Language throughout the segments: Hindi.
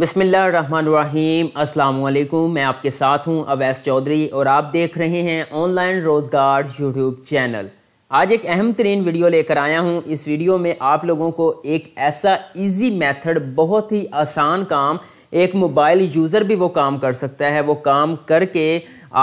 बसमीम अल्लाम मैं आपके साथ हूं अवैस चौधरी और आप देख रहे हैं ऑनलाइन रोज़गार यूट्यूब चैनल आज एक अहम तरीन वीडियो लेकर आया हूं इस वीडियो में आप लोगों को एक ऐसा इजी मेथड बहुत ही आसान काम एक मोबाइल यूज़र भी वो काम कर सकता है वो काम करके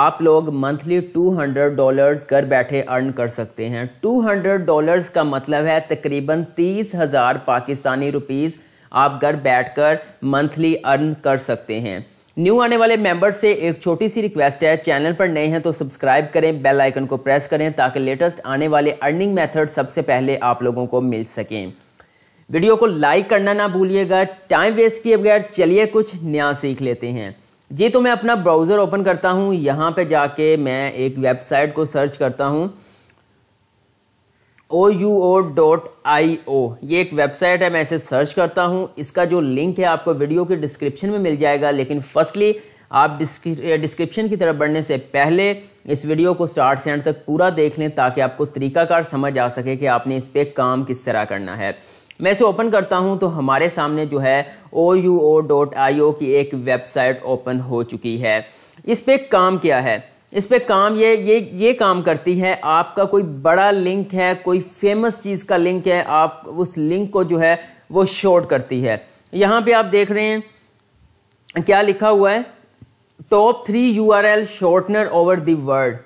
आप लोग मंथली 200 डॉलर्स घर बैठे अर्न कर सकते हैं 200 डॉलर्स का मतलब है तकरीबन तीस हज़ार पाकिस्तानी रुपीज़ आप घर बैठकर मंथली अर्न कर सकते हैं न्यू आने वाले मेंबर से एक छोटी सी रिक्वेस्ट है चैनल पर नए हैं तो सब्सक्राइब करें बेल आइकन को प्रेस करें ताकि लेटेस्ट आने वाले अर्निंग मेथड सबसे पहले आप लोगों को मिल सकें वीडियो को लाइक करना ना भूलिएगा टाइम वेस्ट किए बगैर चलिए कुछ नया सीख लेते हैं जी तो मैं अपना ब्राउज़र ओपन करता हूँ यहाँ पे जाके मैं एक वेबसाइट को सर्च करता हूँ ओ यू ओ डॉट आई ओ ये एक वेबसाइट है मैं इसे सर्च करता हूँ इसका जो लिंक है आपको वीडियो के डिस्क्रिप्शन में मिल जाएगा लेकिन फर्स्टली आप डिस्क्रिप्शन की तरफ बढ़ने से पहले इस वीडियो को स्टार्ट से एंड तक पूरा देख लें ताकि आपको तरीकाकार समझ आ सके कि आपने इस पर काम किस तरह करना है मैं इसे ओपन करता हूं तो हमारे सामने जो है ओ यू ओ डॉट आई ओ की एक वेबसाइट ओपन हो चुकी है इस पर काम क्या है इस पर काम ये ये ये काम करती है आपका कोई बड़ा लिंक है कोई फेमस चीज़ का लिंक है आप उस लिंक को जो है वो शॉर्ट करती है यहाँ पे आप देख रहे हैं क्या लिखा हुआ है top three U R L shortener over the world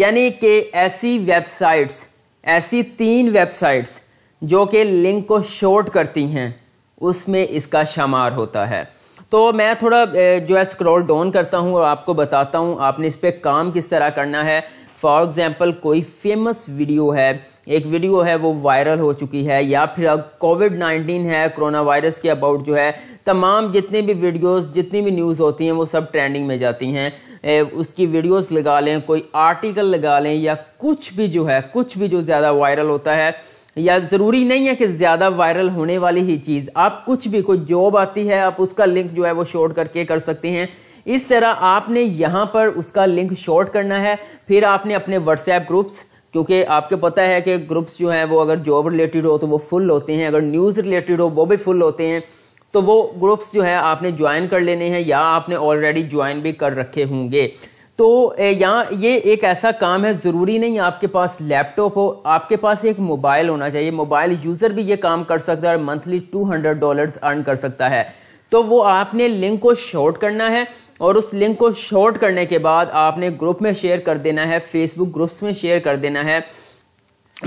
यानी कि ऐसी वेबसाइट्स ऐसी तीन वेबसाइट्स जो कि लिंक को शॉर्ट करती हैं उसमें इसका शुमार होता है तो मैं थोड़ा जो है स्क्रॉल डाउन करता हूँ और आपको बताता हूँ आपने इस पर काम किस तरह करना है फॉर एग्ज़ाम्पल कोई फेमस वीडियो है एक वीडियो है वो वायरल हो चुकी है या फिर अब कोविड नाइन्टीन है कोरोना वायरस के अबाउट जो है तमाम जितने भी वीडियोस जितनी भी न्यूज़ होती हैं वो सब ट्रेंडिंग में जाती हैं उसकी वीडियोस लगा लें कोई आर्टिकल लगा लें या कुछ भी जो है कुछ भी जो ज़्यादा वायरल होता है या ज़रूरी नहीं है कि ज़्यादा वायरल होने वाली ही चीज़ आप कुछ भी कोई जॉब आती है आप उसका लिंक जो है वो शॉर्ट करके कर सकते हैं इस तरह आपने यहाँ पर उसका लिंक शॉर्ट करना है फिर आपने अपने व्हाट्सएप ग्रुप्स क्योंकि आपको पता है कि ग्रुप्स जो हैं वो अगर जॉब रिलेटेड हो तो वो फुल होते हैं अगर न्यूज़ रिलेटेड हो वो भी फुल होते हैं तो वो ग्रुप्स जो है आपने ज्वाइन कर लेने हैं या आपने ऑलरेडी ज्वाइन भी कर रखे होंगे तो यहाँ ये एक ऐसा काम है ज़रूरी नहीं आपके पास लैपटॉप हो आपके पास एक मोबाइल होना चाहिए मोबाइल यूज़र भी ये काम कर सकता है और monthly two hundred dollars earn कर सकता है तो वो आपने लिंक को शॉर्ट करना है और उस लिंक को शॉर्ट करने के बाद आपने ग्रुप में शेयर कर देना है फेसबुक ग्रुप्स में शेयर कर देना है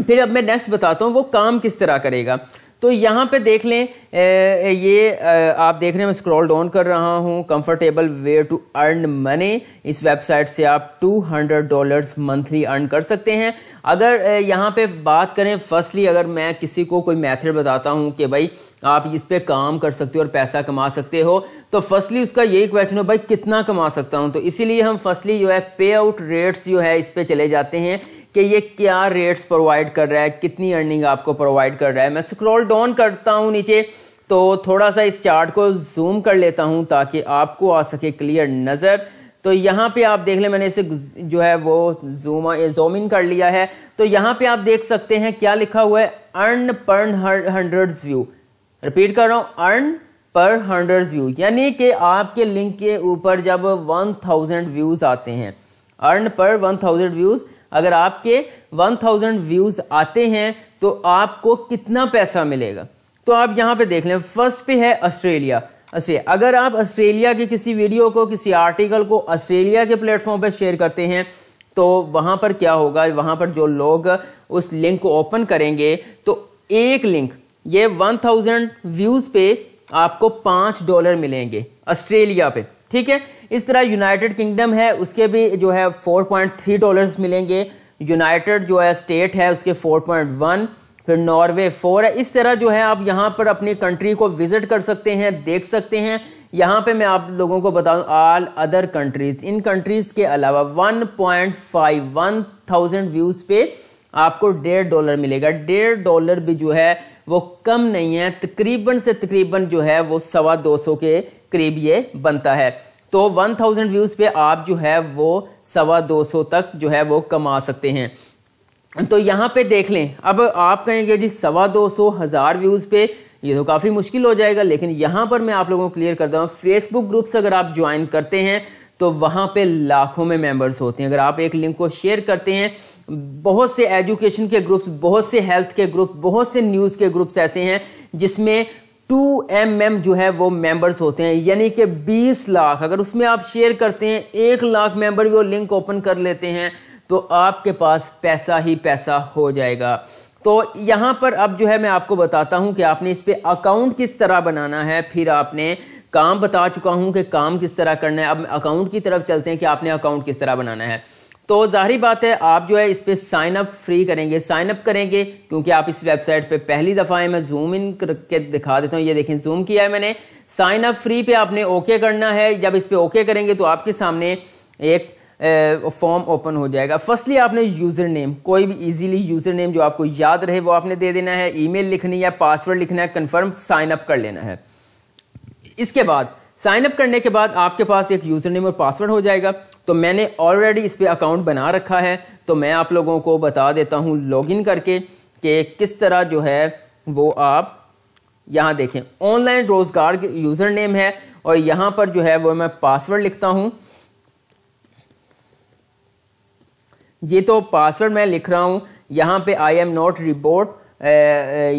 फिर अब मैं नेक्स्ट बताता हूँ वो काम किस तरह करेगा तो यहाँ पे देख लें ये आप देख रहे हैं मैं स्क्रॉल डाउन कर रहा हूँ comfortable way to earn money इस वेबसाइट से आप 200 डॉलर्स मंथली अर्न कर सकते हैं अगर यहाँ पे बात करें फर्स्टली अगर मैं किसी को कोई मेथड बताता हूँ कि भाई आप इस पे काम कर सकते हो और पैसा कमा सकते हो तो फर्स्टली उसका यही क्वेश्चन हो भाई कितना कमा सकता हूँ तो इसीलिए हम फर्स्टली जो है पे आउट रेट्स जो है इस पर चले जाते हैं कि ये क्या रेट्स प्रोवाइड कर रहा है कितनी अर्निंग आपको प्रोवाइड कर रहा है मैं स्क्रॉल डाउन करता हूँ नीचे तो थोड़ा सा इस चार्ट को जूम कर लेता हूँ ताकि आपको आ सके क्लियर नज़र तो यहाँ पे आप देख ले मैंने इसे जो है वो जूम जूम इन कर लिया है तो यहाँ पे आप देख सकते हैं क्या लिखा हुआ है अर्न पर हंड्रेड व्यू रिपीट कर रहा हूँ अर्न पर हंड्रेड व्यू यानी कि आपके लिंक के ऊपर जब वन थाउजेंड व्यूज़ आते हैं अर्न पर वन थाउजेंड व्यूज़ अगर आपके 1000 व्यूज आते हैं तो आपको कितना पैसा मिलेगा तो आप यहां पे देख लें फर्स्ट पे है ऑस्ट्रेलिया अच्छा, अगर आप ऑस्ट्रेलिया के किसी वीडियो को किसी आर्टिकल को ऑस्ट्रेलिया के प्लेटफॉर्म पर शेयर करते हैं तो वहां पर क्या होगा वहां पर जो लोग उस लिंक को ओपन करेंगे तो एक लिंक ये 1000 व्यूज़ पे आपको पांच डॉलर मिलेंगे ऑस्ट्रेलिया पे ठीक है इस तरह यूनाइटेड किंगडम है उसके भी जो है 4.3 डॉलर्स मिलेंगे यूनाइटेड जो है स्टेट है उसके 4.1 फिर नॉर्वे फोर है इस तरह जो है आप यहाँ पर अपनी कंट्री को विजिट कर सकते हैं देख सकते हैं यहाँ पे मैं आप लोगों को बताऊँ आल अदर कंट्रीज इन कंट्रीज के अलावा one point five one thousand views पे आपको डेढ़ डॉलर मिलेगा डेढ़ डॉलर भी जो है वो कम नहीं है तकरीबन से तकरीबन जो है वो सवा दो सौ के करीब ये बनता है तो 1000 व्यूज़ पे आप जो है वो सवा दो सौ तक जो है वो कमा सकते हैं तो यहाँ पे देख लें अब आप कहेंगे जी सवा दो सौ हज़ार व्यूज़ पे ये तो काफ़ी मुश्किल हो जाएगा लेकिन यहाँ पर मैं आप लोगों को क्लियर करता हूँ फेसबुक ग्रुप्स अगर आप ज्वाइन करते हैं तो वहाँ पे लाखों में मेंबर्स होते हैं अगर आप एक लिंक को शेयर करते हैं बहुत से एजुकेशन के ग्रुप्स बहुत से हेल्थ के ग्रुप बहुत से न्यूज़ के ग्रुप्स ऐसे हैं जिसमें टू एम एम जो है वो मेंबर्स होते हैं यानी कि बीस लाख अगर उसमें आप शेयर करते हैं एक लाख मेंबर भी वो लिंक ओपन कर लेते हैं तो आपके पास पैसा ही पैसा हो जाएगा तो यहाँ पर अब जो है मैं आपको बताता हूँ कि आपने इस पर अकाउंट किस तरह बनाना है फिर आपने काम बता चुका हूँ कि काम किस तरह करना है अब अकाउंट की तरफ चलते हैं कि आपने अकाउंट किस तरह बनाना है तो जाहरी बात है आप जो है इस पर साइन अप फ्री करेंगे साइन अप करेंगे क्योंकि आप इस वेबसाइट पे पहली दफ़ा है मैं जूम इन करके दिखा देता हूँ ये देखें जूम किया है मैंने साइन अप फ्री पे आपने ओके करना है जब इस पर ओके करेंगे तो आपके सामने एक फॉर्म ओपन हो जाएगा फर्स्टली आपने यूज़र नेम कोई भी इजीली यूज़र नेम जो आपको याद रहे वो आपने दे देना है ईमेल लिखनी है पासवर्ड लिखना है कन्फर्म साइन अप कर लेना है इसके बाद साइन अप करने के बाद आपके पास एक यूज़र नेम और पासवर्ड हो जाएगा तो मैंने ऑलरेडी इस पर अकाउंट बना रखा है तो मैं आप लोगों को बता देता हूँ लॉगिन करके कि किस तरह जो है वो आप यहाँ देखें ऑनलाइन रोज़गार यूज़र नेम है और यहाँ पर जो है वो मैं पासवर्ड लिखता हूँ ये तो पासवर्ड मैं लिख रहा हूँ यहाँ पे आई एम नॉट रिपोर्ट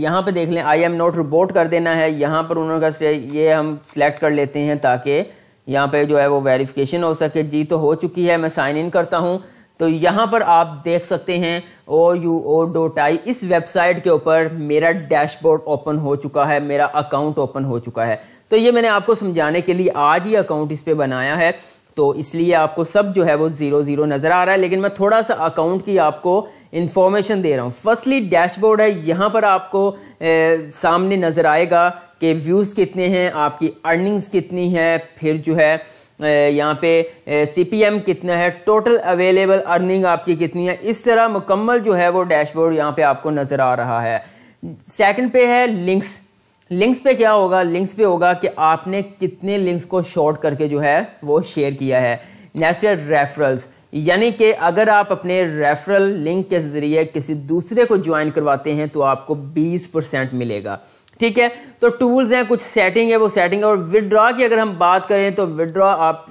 यहाँ पे देख लें आई एम नॉट रिपोर्ट कर देना है यहाँ पर उन्होंने कहा ये हम सिलेक्ट कर लेते हैं ताकि यहाँ पे जो है वो वेरिफिकेशन हो सके जी तो हो चुकी है मैं साइन इन करता हूँ तो यहाँ पर आप देख सकते हैं ओ यू ओ डोट आई इस वेबसाइट के ऊपर मेरा डैशबोर्ड ओपन हो चुका है मेरा अकाउंट ओपन हो चुका है तो ये मैंने आपको समझाने के लिए आज ही अकाउंट इस पर बनाया है तो इसलिए आपको सब जो है वो ज़ीरो ज़ीरो नज़र आ रहा है लेकिन मैं थोड़ा सा अकाउंट की आपको इन्फॉर्मेशन दे रहा हूँ फर्स्टली डैशबोर्ड है यहाँ पर आपको ए, सामने नज़र आएगा के व्यूज़ कितने हैं आपकी अर्निंग्स कितनी है फिर जो है यहाँ पे सी कितना है टोटल अवेलेबल अर्निंग आपकी कितनी है इस तरह मुकम्मल जो है वो डैशबोर्ड यहाँ पे आपको नज़र आ रहा है सेकंड पे है लिंक्स लिंक्स पे क्या होगा लिंक्स पे होगा कि आपने कितने लिंक्स को शॉर्ट करके जो है वो शेयर किया है नेक्स्ट है रेफरल्स यानी कि अगर आप अपने रेफरल लिंक के ज़रिए किसी दूसरे को ज्वाइन करवाते हैं तो आपको बीस परसेंट मिलेगा ठीक है तो टूल्स हैं कुछ सेटिंग है वो सेटिंग है और विड्रा की अगर हम बात करें तो विदड्रॉ आप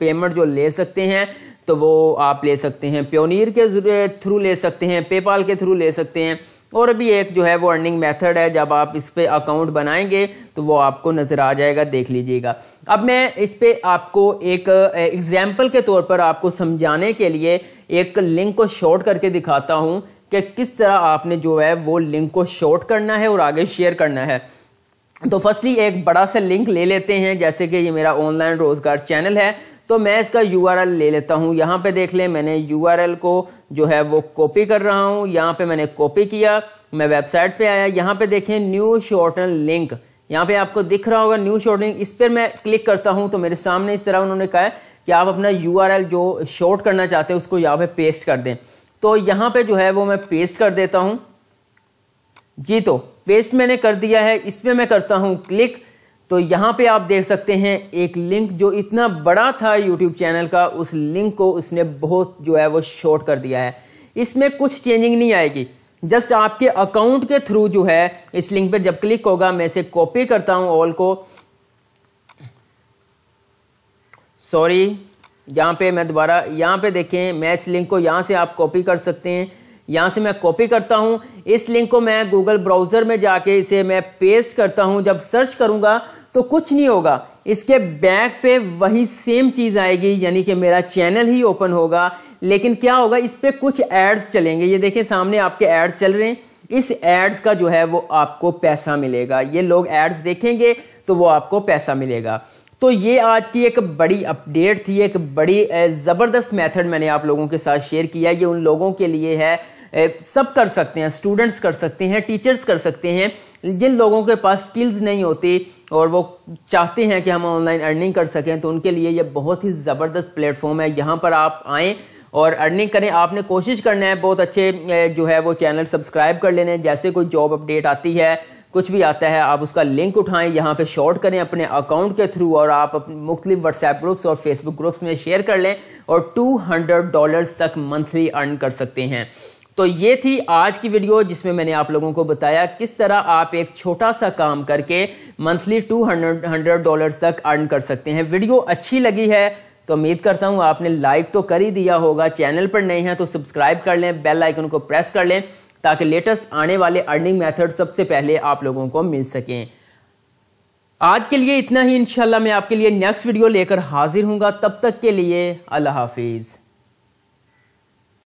पेमेंट जो ले सकते हैं तो वो आप ले सकते हैं प्योनीर के थ्रू ले सकते हैं पेपाल के थ्रू ले सकते हैं और अभी एक जो है वो अर्निंग मेथड है जब आप इस पर अकाउंट बनाएंगे तो वो आपको नज़र आ जाएगा देख लीजिएगा अब मैं इस पर आपको एक एग्ज़ाम्पल के तौर पर आपको समझाने के लिए एक लिंक को शॉर्ट करके दिखाता हूँ कि किस तरह आपने जो है वो लिंक को शॉर्ट करना है और आगे शेयर करना है तो फर्स्टली एक बड़ा सा लिंक ले लेते हैं जैसे कि ये मेरा ऑनलाइन रोज़गार चैनल है तो मैं इसका यू ले लेता हूँ यहाँ पे देख लें मैंने यू को जो है वो कॉपी कर रहा हूँ यहाँ पे मैंने कॉपी किया मैं वेबसाइट पे आया यहाँ पे देखें न्यू शॉर्टन लिंक यहाँ पे आपको दिख रहा होगा न्यू शॉर्ट लिंक इस पर मैं क्लिक करता हूँ तो मेरे सामने इस तरह उन्होंने कहा कि आप अपना यू जो शॉर्ट करना चाहते हैं उसको यहाँ पे पेस्ट कर दें तो यहाँ पे जो है वो मैं पेस्ट कर देता हूँ जी तो पेस्ट मैंने कर दिया है इसमें मैं करता हूँ क्लिक तो यहाँ पे आप देख सकते हैं एक लिंक जो इतना बड़ा था यूट्यूब चैनल का उस लिंक को उसने बहुत जो है वो शॉर्ट कर दिया है इसमें कुछ चेंजिंग नहीं आएगी जस्ट आपके अकाउंट के थ्रू जो है इस लिंक पर जब क्लिक होगा मैं इसे कॉपी करता हूँ ऑल को सॉरी यहाँ पे मैं दोबारा यहाँ पे देखें मैं इस लिंक को यहाँ से आप कॉपी कर सकते हैं यहाँ से मैं कॉपी करता हूँ इस लिंक को मैं गूगल ब्राउज़र में जाके इसे मैं पेस्ट करता हूँ जब सर्च करूँगा तो कुछ नहीं होगा इसके बैक पे वही सेम चीज़ आएगी यानी कि मेरा चैनल ही ओपन होगा लेकिन क्या होगा इस पर कुछ एड्स चलेंगे ये देखें सामने आपके एड्स चल रहे हैं इस एड्स का जो है वो आपको पैसा मिलेगा ये लोग एड्स देखेंगे तो वो आपको पैसा मिलेगा तो ये आज की एक बड़ी अपडेट थी एक बड़ी ज़बरदस्त मेथड मैंने आप लोगों के साथ शेयर किया ये उन लोगों के लिए है सब कर सकते हैं स्टूडेंट्स कर सकते हैं टीचर्स कर सकते हैं जिन लोगों के पास स्किल्स नहीं होती और वो चाहते हैं कि हम ऑनलाइन अर्निंग कर सकें तो उनके लिए ये बहुत ही ज़बरदस्त प्लेटफॉर्म है यहाँ पर आप आएँ और अर्निंग करें आपने कोशिश करना है बहुत अच्छे जो है वो चैनल सब्सक्राइब कर लेने जैसे कोई जॉब अपडेट आती है कुछ भी आता है आप उसका लिंक उठाएं यहाँ पे शॉर्ट करें अपने अकाउंट के थ्रू और आप मुख्तलिफ व्हाट्सएप ग्रुप्स और फेसबुक ग्रुप्स में शेयर कर लें और टू हंड्रेड डॉलर्स तक मंथली अर्न कर सकते हैं तो ये थी आज की वीडियो जिसमें मैंने आप लोगों को बताया किस तरह आप एक छोटा सा काम करके मंथली टू हंड्रेड डॉलर्स तक अर्न कर सकते हैं वीडियो अच्छी लगी है तो उम्मीद करता हूँ आपने लाइक तो कर ही दिया होगा चैनल पर नए हैं तो सब्सक्राइब कर लें बेल आइकन को प्रेस कर लें ताकि लेटेस्ट आने वाले अर्निंग मेथड सबसे पहले आप लोगों को मिल सकें आज के लिए इतना ही इंशाल्लाह मैं आपके लिए नेक्स्ट वीडियो लेकर हाजिर हूँगा तब तक के लिए अल्लाह हाफिज़